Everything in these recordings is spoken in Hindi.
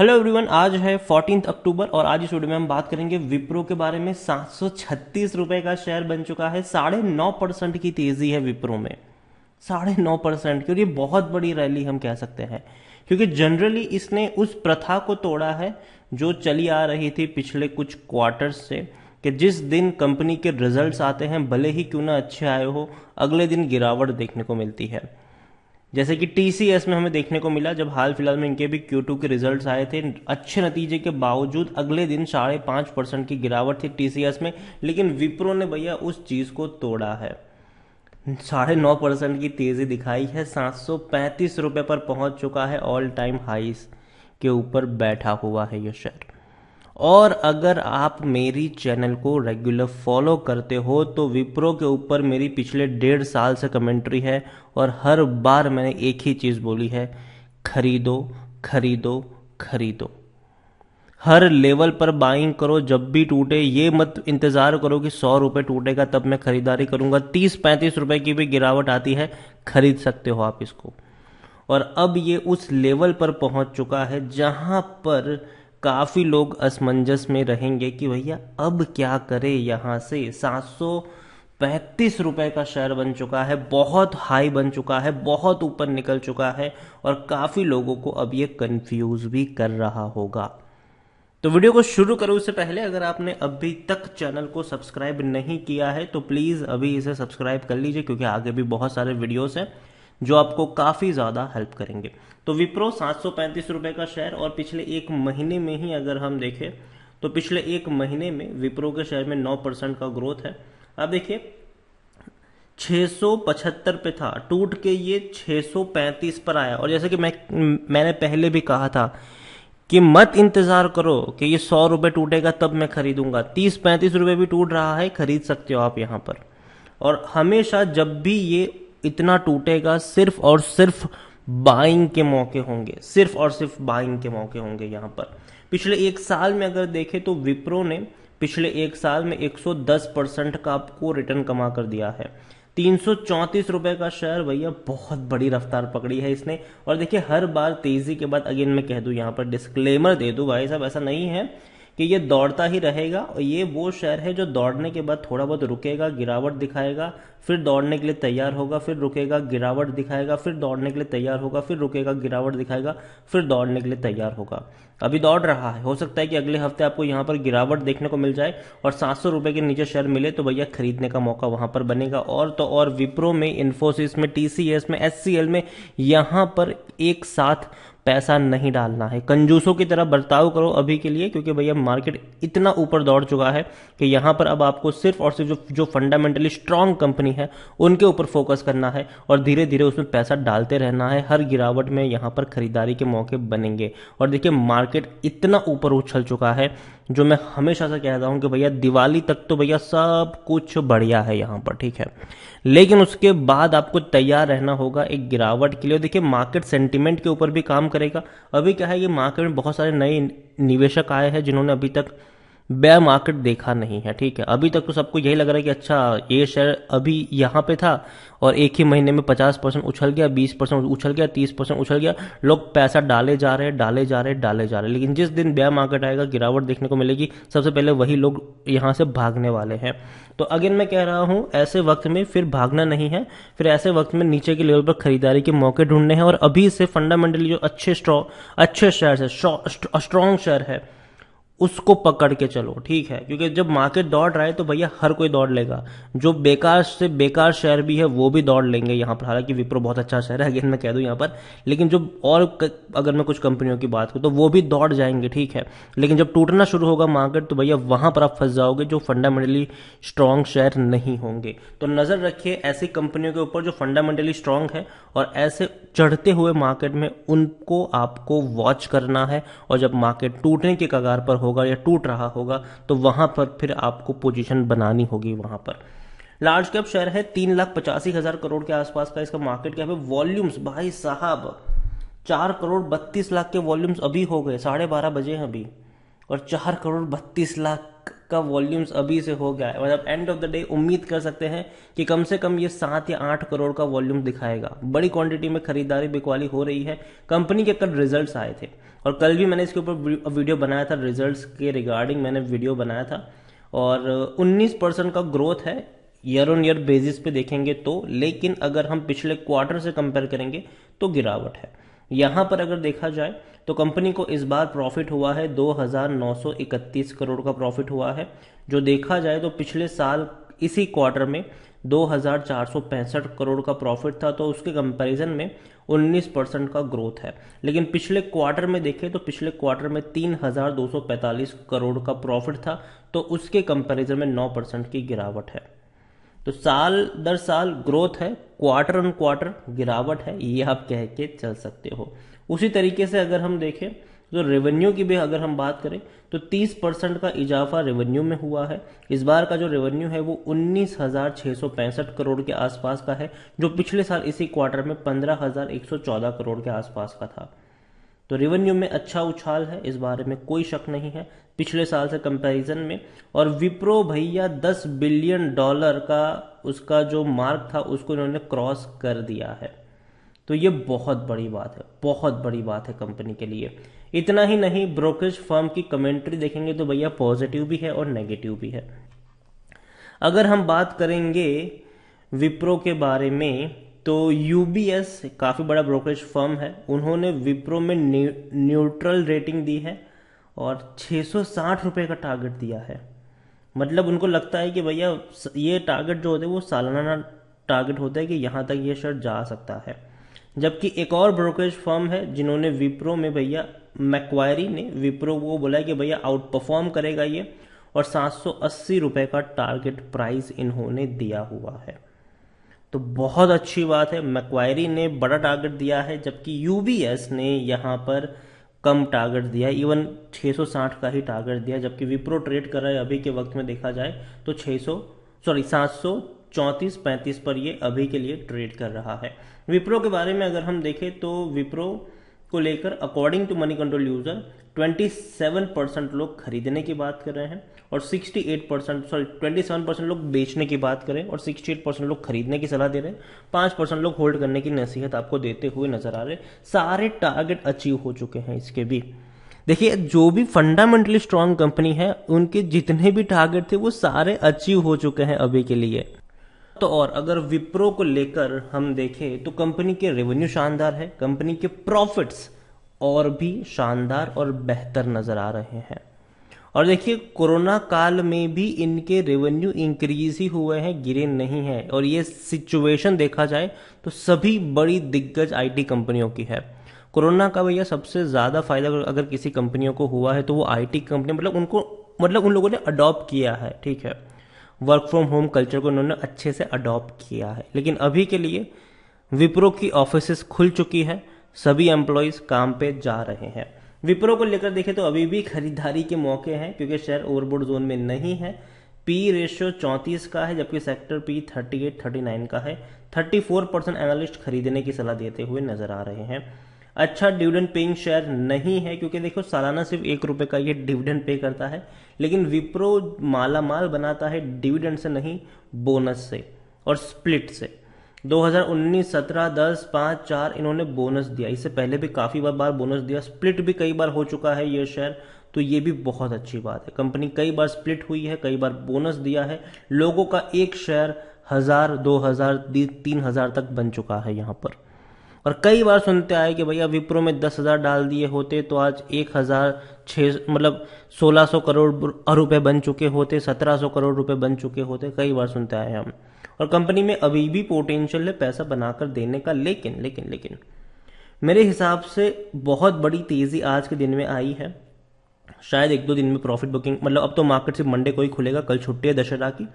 हेलो एवरीवन आज है फोर्टीन अक्टूबर और आज इस वीडियो में हम बात करेंगे विप्रो के बारे में सात रुपए का शेयर बन चुका है साढ़े नौ परसेंट की तेजी है विप्रो में साढ़े नौ परसेंट की और ये बहुत बड़ी रैली हम कह सकते हैं क्योंकि जनरली इसने उस प्रथा को तोड़ा है जो चली आ रही थी पिछले कुछ क्वार्टर्स से कि जिस दिन कंपनी के रिजल्ट्स आते हैं भले ही क्यों ना अच्छे आए हो अगले दिन गिरावट देखने को मिलती है जैसे कि टीसीएस में हमें देखने को मिला जब हाल फिलहाल में इनके भी Q2 के रिजल्ट्स आए थे अच्छे नतीजे के बावजूद अगले दिन साढ़े पांच परसेंट की गिरावट थी टीसीएस में लेकिन विप्रो ने भैया उस चीज़ को तोड़ा है साढ़े नौ परसेंट की तेज़ी दिखाई है सात सौ पैंतीस रुपए पर पहुंच चुका है ऑल टाइम हाईस के ऊपर बैठा हुआ है ये शेयर और अगर आप मेरी चैनल को रेगुलर फॉलो करते हो तो विप्रो के ऊपर मेरी पिछले डेढ़ साल से कमेंट्री है और हर बार मैंने एक ही चीज़ बोली है खरीदो खरीदो खरीदो हर लेवल पर बाइंग करो जब भी टूटे ये मत इंतज़ार करो कि सौ रुपये टूटेगा तब मैं ख़रीदारी करूँगा तीस पैंतीस रुपये की भी गिरावट आती है खरीद सकते हो आप इसको और अब ये उस लेवल पर पहुंच चुका है जहां पर काफ़ी लोग असमंजस में रहेंगे कि भैया अब क्या करें यहाँ से सात सौ पैंतीस रुपये का शेयर बन चुका है बहुत हाई बन चुका है बहुत ऊपर निकल चुका है और काफ़ी लोगों को अब ये कंफ्यूज भी कर रहा होगा तो वीडियो को शुरू करो उससे पहले अगर आपने अभी तक चैनल को सब्सक्राइब नहीं किया है तो प्लीज़ अभी इसे सब्सक्राइब कर लीजिए क्योंकि आगे भी बहुत सारे वीडियोस हैं जो आपको काफ़ी ज़्यादा हेल्प करेंगे तो विप्रो सात रुपए का शेयर और पिछले एक महीने में ही अगर हम देखें तो पिछले एक महीने में विप्रो के शेयर में नौ परसेंट का ग्रोथ है अब देखिए 675 पे था टूट के ये 635 पर आया और जैसे कि मैं मैंने पहले भी कहा था कि मत इंतज़ार करो कि ये सौ रुपये टूटेगा तब मैं खरीदूंगा तीस पैंतीस रुपये भी टूट रहा है खरीद सकते हो आप यहाँ पर और हमेशा जब भी ये इतना टूटेगा सिर्फ और सिर्फ बाइंग के मौके होंगे सिर्फ और सिर्फ बाइंग के मौके होंगे यहाँ पर पिछले एक साल में अगर देखें तो विप्रो ने पिछले एक साल में 110 परसेंट का आपको रिटर्न कमा कर दिया है तीन रुपए का शेयर भैया बहुत बड़ी रफ्तार पकड़ी है इसने और देखिए हर बार तेजी के बाद अगेन मैं कह दूं यहाँ पर डिस्क्लेमर दे दूं भाई साहब ऐसा नहीं है कि ये दौड़ता ही रहेगा और ये वो शहर है जो दौड़ने के बाद थोड़ा बहुत रुकेगा गिरावट दिखाएगा फिर दौड़ने के लिए तैयार होगा फिर रुकेगा गिरावट दिखाएगा फिर दौड़ने के लिए तैयार होगा फिर रुकेगा गिरावट दिखाएगा फिर दौड़ने के लिए तैयार होगा अभी दौड़ रहा है हो सकता है कि अगले हफ्ते आपको यहाँ पर गिरावट देखने को मिल जाए और सात सौ के नीचे शेयर मिले तो भैया खरीदने का मौका वहां पर बनेगा और तो और विप्रो में इन्फोसिस में टी में एस में यहाँ पर एक साथ पैसा नहीं डालना है कंजूसों की तरह बर्ताव करो अभी के लिए क्योंकि भैया मार्केट इतना ऊपर दौड़ चुका है कि यहां पर अब आपको सिर्फ और सिर्फ जो जो फंडामेंटली स्ट्रांग कंपनी है उनके ऊपर फोकस करना है और धीरे धीरे उसमें पैसा डालते रहना है हर गिरावट में यहां पर खरीदारी के मौके बनेंगे और देखिए मार्केट इतना ऊपर उछल चुका है जो मैं हमेशा से कहता हूँ कि भैया दिवाली तक तो भैया सब कुछ बढ़िया है यहाँ पर ठीक है लेकिन उसके बाद आपको तैयार रहना होगा एक गिरावट के लिए देखिए मार्केट सेंटिमेंट के ऊपर भी काम कर करेगा अभी क्या है कि मार्केट में बहुत सारे नए निवेशक आए हैं जिन्होंने अभी तक बेयर मार्केट देखा नहीं है ठीक है अभी तक तो सबको यही लग रहा है कि अच्छा ये शेयर अभी यहाँ पे था और एक ही महीने में 50 परसेंट उछल गया 20 परसेंट उछल गया 30 परसेंट उछल गया लोग पैसा डाले जा रहे हैं डाले जा रहे हैं डाले जा रहे हैं लेकिन जिस दिन बेयर मार्केट आएगा गिरावट देखने को मिलेगी सबसे पहले वही लोग यहाँ से भागने वाले हैं तो अगेन मैं कह रहा हूँ ऐसे वक्त में फिर भागना नहीं है फिर ऐसे वक्त में नीचे के लेवल पर खरीदारी के मौके ढूंढने हैं और अभी से फंडामेंटली जो अच्छे स्ट्रॉ अच्छे शेयर है स्ट्रॉन्ग शेयर है उसको पकड़ के चलो ठीक है क्योंकि जब मार्केट दौड़ रहा है तो भैया हर कोई दौड़ लेगा जो बेकार से बेकार शहर भी है वो भी दौड़ लेंगे यहाँ पर हालांकि विप्रो बहुत अच्छा शहर है अगेन मैं कह दूँ यहाँ पर लेकिन जो और अगर मैं कुछ कंपनियों की बात करूँ तो वो भी दौड़ जाएंगे ठीक है लेकिन जब टूटना शुरू होगा मार्केट तो भैया वहां पर आप फंस जाओगे जो फंडामेंटली स्ट्रांग शेयर नहीं होंगे तो नज़र रखिए ऐसी कंपनियों के ऊपर जो फंडामेंटली स्ट्रांग है और ऐसे चढ़ते हुए मार्केट में उनको आपको वॉच करना है और जब मार्केट टूटने के कगार पर हो होगा या टूट रहा होगा तो वहां पर फिर आपको पोजिशन बनानी होगी वहां पर लार्ज कैप शेयर है तीन लाख पचासी हजार करोड़ के आसपास का इसका मार्केट कैप है वॉल्यूम्स भाई साहब चार करोड़ बत्तीस लाख के वॉल्यूम्स अभी हो गए साढ़े बारह बजे हैं अभी और चार करोड़ बत्तीस लाख का वॉल्यूम्स अभी से हो गया है मतलब एंड ऑफ द डे उम्मीद कर सकते हैं कि कम से कम ये सात या आठ करोड़ का वॉल्यूम दिखाएगा बड़ी क्वांटिटी में खरीदारी बिकवाली हो रही है कंपनी के कल रिजल्ट्स आए थे और कल भी मैंने इसके ऊपर वीडियो बनाया था रिजल्ट्स के रिगार्डिंग मैंने वीडियो बनाया था और 19 परसेंट का ग्रोथ है ईयर ऑन ईयर बेसिस पे देखेंगे तो लेकिन अगर हम पिछले क्वार्टर से कंपेयर करेंगे तो गिरावट है यहाँ पर अगर देखा जाए तो कंपनी को इस बार प्रॉफिट हुआ है 2,931 करोड़ का प्रॉफिट हुआ है जो देखा जाए तो पिछले साल इसी क्वार्टर में 2,465 करोड़ का प्रॉफिट था तो उसके कंपैरिजन में 19 परसेंट का ग्रोथ है लेकिन पिछले क्वार्टर में देखें तो पिछले क्वार्टर में 3,245 करोड़ का प्रॉफिट था तो उसके कंपैरिजन में 9 परसेंट की गिरावट है तो साल दर साल ग्रोथ है क्वार्टर ऑन क्वार्टर गिरावट है ये आप कह के चल सकते हो उसी तरीके से अगर हम देखें तो रेवेन्यू की भी अगर हम बात करें तो 30 परसेंट का इजाफा रेवेन्यू में हुआ है इस बार का जो रेवेन्यू है वो उन्नीस करोड़ के आसपास का है जो पिछले साल इसी क्वार्टर में पंद्रह करोड़ के आसपास का था तो रेवेन्यू में अच्छा उछाल है इस बारे में कोई शक नहीं है पिछले साल से कंपैरिजन में और विप्रो भैया 10 बिलियन डॉलर का उसका जो मार्क था उसको इन्होंने क्रॉस कर दिया है तो ये बहुत बड़ी बात है बहुत बड़ी बात है कंपनी के लिए इतना ही नहीं ब्रोकरेज फर्म की कमेंट्री देखेंगे तो भैया पॉजिटिव भी है और नेगेटिव भी है अगर हम बात करेंगे विप्रो के बारे में तो यू काफ़ी बड़ा ब्रोकरेज फर्म है उन्होंने विप्रो में न्यूट्रल रेटिंग दी है और साठ रुपये का टारगेट दिया है मतलब उनको लगता है कि भैया ये टारगेट जो होते हैं वो सालाना टारगेट होता है कि यहाँ तक ये शर्ट जा सकता है जबकि एक और ब्रोकरेज फर्म है जिन्होंने विप्रो में भैया मैक्वायरी ने विप्रो को बोला कि भैया आउट परफॉर्म करेगा ये और अस्सी रुपये का टारगेट प्राइस इन्होंने दिया हुआ है तो बहुत अच्छी बात है मैक्वायरी ने बड़ा टारगेट दिया है जबकि यूबीएस ने यहाँ पर कम टारगेट दिया इवन 660 का ही टारगेट दिया जबकि विप्रो ट्रेड कर रहा है अभी के वक्त में देखा जाए तो 600 सॉरी सात सौ चौंतीस पैंतीस पर ये अभी के लिए ट्रेड कर रहा है विप्रो के बारे में अगर हम देखें तो विप्रो को लेकर according to Money Control user 27 percent लोग खरीदने की बात कर रहे हैं और 68 परसेंट सॉरी 27 परसेंट लोग बेचने की बात करें और 68 परसेंट लोग खरीदने की सलाह दे रहे हैं पांच परसेंट लोग होल्ड करने की नसीहत आपको देते हुए नजर आ रहे सारे टारगेट अचीव हो चुके हैं इसके भी देखिए जो भी फंडामेंटली स्ट्रांग कंपनी है उनके जितने भी टारगेट थे वो सारे अचीव हो चुके हैं अभी के लिए तो और अगर विप्रो को लेकर हम देखें तो कंपनी के रेवेन्यू शानदार है कंपनी के प्रॉफिट्स और भी शानदार और बेहतर नजर आ रहे हैं और देखिए कोरोना काल में भी इनके रेवेन्यू इंक्रीज ही हुए हैं गिरे नहीं है और ये सिचुएशन देखा जाए तो सभी बड़ी दिग्गज आईटी कंपनियों की है कोरोना का भैया सबसे ज़्यादा फायदा अगर किसी कंपनियों को हुआ है तो वो आईटी कंपनी मतलब उनको मतलब उन लोगों ने अडॉप्ट किया है ठीक है वर्क फ्रॉम होम कल्चर को उन्होंने अच्छे से अडॉप्ट किया है लेकिन अभी के लिए विप्रो की ऑफिस खुल चुकी है सभी एम्प्लॉयज़ काम पे जा रहे हैं विप्रो को लेकर देखें तो अभी भी खरीदारी के मौके हैं क्योंकि शेयर ओवरबोर्ड जोन में नहीं है पी रेशियो चौंतीस का है जबकि sector P thirty eight thirty nine का है थर्टी फोर परसेंट एनालिस्ट खरीदने की सलाह देते हुए नजर आ रहे हैं अच्छा डिविडेंड पेइंग शेयर नहीं है क्योंकि देखो सालाना सिर्फ एक रुपये का ये डिविडेंड पे करता है लेकिन विप्रो माला माल बनाता है डिविडेंड से नहीं बोनस से और स्प्लिट से 2019-17 10 5 4 इन्होंने बोनस दिया इससे पहले भी काफ़ी बार बार बोनस दिया स्प्लिट भी कई बार हो चुका है ये शेयर तो ये भी बहुत अच्छी बात है कंपनी कई बार स्प्लिट हुई है कई बार बोनस दिया है लोगों का एक शेयर हज़ार दो हज़ार तीन हज़ार तक बन चुका है यहाँ पर और कई बार सुनते आए कि भैया विप्रो में दस हज़ार डाल दिए होते तो आज एक हज़ार छः मतलब सोलह सौ करोड़ रुपए बन चुके होते सत्रह सौ करोड़ रुपए बन चुके होते कई बार सुनते आए हम और कंपनी में अभी भी पोटेंशियल है पैसा बनाकर देने का लेकिन लेकिन लेकिन मेरे हिसाब से बहुत बड़ी तेज़ी आज के दिन में आई है शायद एक दो दिन में प्रॉफिट बुकिंग मतलब अब तो मार्केट सिर्फ मंडे को ही खुलेगा कल छुट्टी है दशहरा की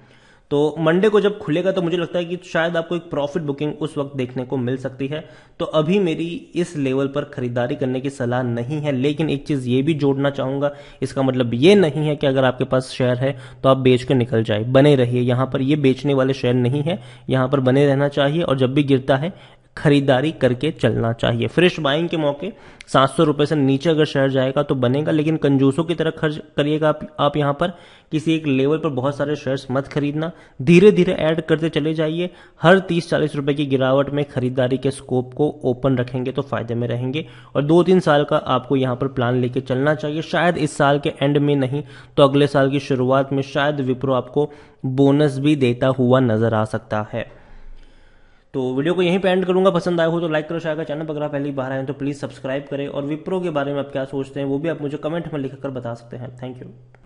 तो मंडे को जब खुलेगा तो मुझे लगता है कि शायद आपको एक प्रॉफिट बुकिंग उस वक्त देखने को मिल सकती है तो अभी मेरी इस लेवल पर खरीदारी करने की सलाह नहीं है लेकिन एक चीज़ ये भी जोड़ना चाहूंगा इसका मतलब ये नहीं है कि अगर आपके पास शेयर है तो आप बेच के निकल जाए बने रहिए यहां पर ये बेचने वाले शेयर नहीं है यहां पर बने रहना चाहिए और जब भी गिरता है खरीदारी करके चलना चाहिए फ्रेश बाइंग के मौके सात सौ रुपये से नीचे अगर शेयर जाएगा तो बनेगा लेकिन कंजूसों की तरह खर्च करिएगा आप, आप यहाँ पर किसी एक लेवल पर बहुत सारे शेयर्स मत खरीदना धीरे धीरे ऐड करते चले जाइए हर तीस चालीस रुपये की गिरावट में खरीदारी के स्कोप को ओपन रखेंगे तो फायदे में रहेंगे और दो तीन साल का आपको यहाँ पर प्लान लेके चलना चाहिए शायद इस साल के एंड में नहीं तो अगले साल की शुरुआत में शायद विप्रो आपको बोनस भी देता हुआ नजर आ सकता है तो वीडियो को यहीं पे एंड करूंगा पसंद आया हो तो लाइक करो शायद चैनल पर अगर पहली बाहर आए तो प्लीज़ सब्सक्राइब करें और विप्रो के बारे में आप क्या सोचते हैं वो भी आप मुझे कमेंट में लिखकर बता सकते हैं थैंक यू